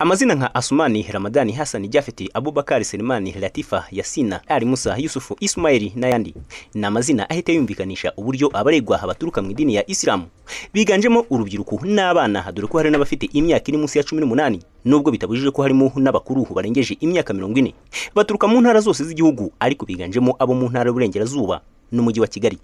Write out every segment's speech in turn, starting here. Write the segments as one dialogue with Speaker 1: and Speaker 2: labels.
Speaker 1: Amazina nka Asumani, Ramadani, Hassan, Jafeti, Abubakar, Selemani, Latifa, Yasina, Ali Musa, Yusufu, Ismaili n'ayandi ni amazina ahita yumvikanisha uburyo abaregwa baturuka mu idini ya Isilamu biganjemo urubyiruko n'abana dore ko hari n'abafite imyaka iri munsi ya cumi n'umunani nubwo bitabujije ko harimo n'abakuru barengeje imyaka mirongo ine baturuka mu ntara zose z'igihugu ariko biganjemo abo mu ntara y'uburengerazuba n'umujyi wa Kigali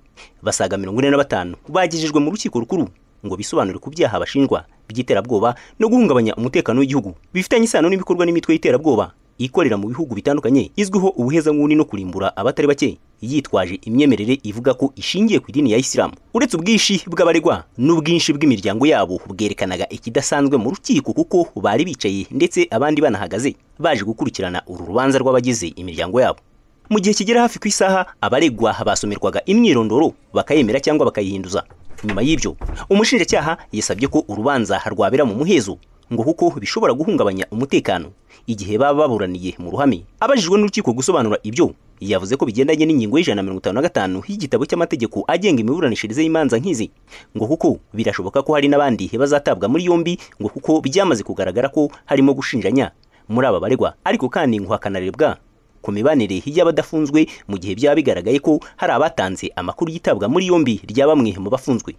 Speaker 1: basaga mirongo ine na batanu bagejejwe mu rukiko rukuru ngo bisobanure ku byaha bashinjwa by'iterabwoba no guhungabanya umutekano w'igihugu bifitanye isano n'ibikorwa n'imitwe y'iterabwoba ikorera mu bihugu bitandukanye izwiho ubuhezanguni no kurimbura abatari bake yitwaje imyemerere ivuga ko ishingiye ku idini ya Isilamu uretse ubwinshi bw'abaregwa n'ubwinshi bw'imiryango yabo bwerekanaga ikidasanzwe mu rukiko kuko bari bicaye ndetse abandi banahagaze baje gukurikirana uru rubanza rw'abagize imiryango yabo mu gihe kigera hafi ku isaha abaregwa basomerwaga imyirondoro bakayemera cyangwa bakayihinduza nyuma y'ibyo umushinjacyaha yasabye ko urubanza rwabera mu muhezo ngo kuko bishobora guhungabanya umutekano igihe baba baburaniye mu ruhame abajijwe n'urukiko gusobanura ibyo yavuze ko bigendanye n'ingingo y'ijana na mirongo itanu na gatanu y'igitabo cy'amategeko agenga imiburanishirize y'imanza nk'izi ngo kuko birashoboka ko hari n'abandi bazatabwa muri yombi ngo kuko byamaze kugaragara ko harimo gushinjanya muri aba baregwa ariko kandi ngo hakanarebwa ku mibanire y'abadafunzwe mu gihe byaba bigaragaye ko hari abatanze amakuru yitabwa muri yombi rya bamwe mu bafunzwe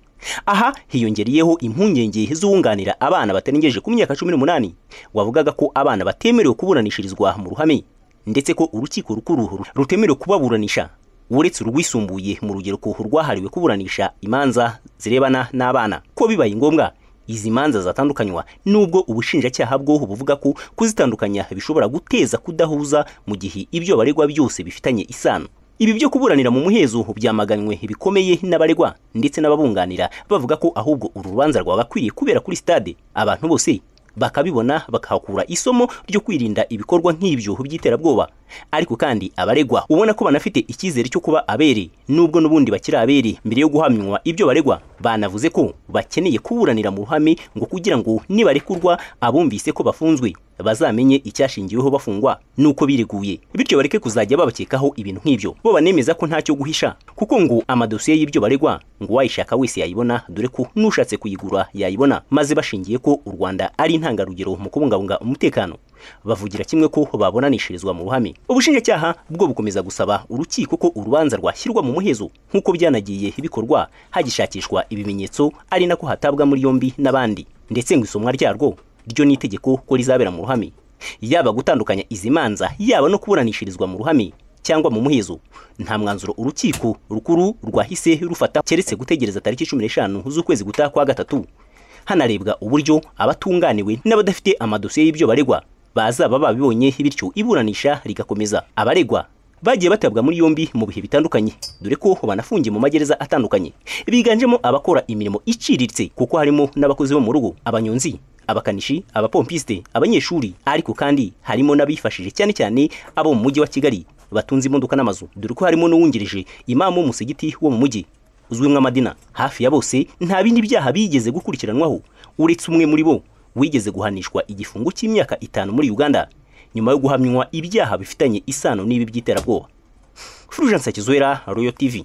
Speaker 1: aha hiyongereyeho impungenge z'uwunganira abana batarengeje ku myaka cumi n'umunani wavugaga ko abana batemerewe kuburanishirizwa mu ruhame ndetse ko urukiko rukuru rutemerewe kubaburanisha uretse urwisumbuye mu rugereko rwahariwe kuburanisha imanza zirebana n'abana ko bibaye ngombwa izi manza zatandukanywa nubwo ubushinjacyaha bwoho buvuga ko kuzitandukanya bishobora guteza kudahuza mu gihe ibyo baregwa byose bifitanye isano ibi byo kuburanira mu muhezo byamaganywe bikomeye n'abaregwa ndetse n'ababunganira bavuga ko ahubwo uru rubanza rwagakwiye kubera kuri stade abantu bose bakabibona bakahakura isomo ryo kwirinda ibikorwa nk'ibyo by'iterabwoba ariko kandi abaregwa ubona ko banafite icyizere cyo kuba abere nubwo n'ubundi bakiri abere mbere yo guhamywa ibyo baregwa banavuze ko bakeneye kuburanira mu ruhame ngo kugira ngo nibarekurwa abumvise ko bafunzwe bazamenye icyashingiweho bafungwa nuko bireguye bityo bareke kuzajya babakekaho ibintu nk'ibyo bo banemeza ko ntacyo guhisha kuko ngo amadosiye y'ibyo baregwa ngo uwayishaka wese yayibona dore ko n'ushatse kuyigura yayibona maze bashingiye ko u Rwanda ari intangarugero mu kubungabunga umutekano bavugira kimwe ko babonanirishirizwa mu ruhame ubushinjacyaha bwo bukomeza gusaba urukiko ko urubanza rwashyirwa mu muhezo nk'uko byanagiye bikorwa hagishakishwa ibimenyetso ari nako hatabwa muri yombi n'abandi ndetse ngo isomwa ryarwo ryo ni itegeko ko rizabera mu ruhame yaba gutandukanya izi manza yaba no kuburanishirizwa mu ruhame cyangwa mu muhezo nta mwanzuro urukiko rukuru rwahise rufata keretse gutegereza tariki cumi n'eshanu z'ukwezi gutaha kwa gatatu hanarebwa uburyo abatunganiwe n'abadafite amadosiye y'ibyo baregwa bazaba babibonye bityo iburanisha rigakomeza abaregwa bagiye batabwa muri yombi mu bihe bitandukanye dore ko banafungiye mu magereza atandukanye biganjemo abakora imirimo iciriritse kuko harimo n'abakozi bo mu rugo abanyonzi abakanishi abapompisite abanyeshuri ariko kandi harimo n'abifashije cyane cyane abo mu mujyi wa kigali batunze imodoka n'amazu dore ko harimo n'uwungirije imamu w'umusigiti wo mu mujyi uzwi nk'amadina hafi ya bose nta bindi byaha bigeze gukurikiranwaho uretse umwe muri bo wigeze guhanishwa igifungo cy'imyaka itanu muri uganda nyuma yo guhamywa ibyaha bifitanye isano n'ibi by'iterabwoba fulgence kizwera royal tv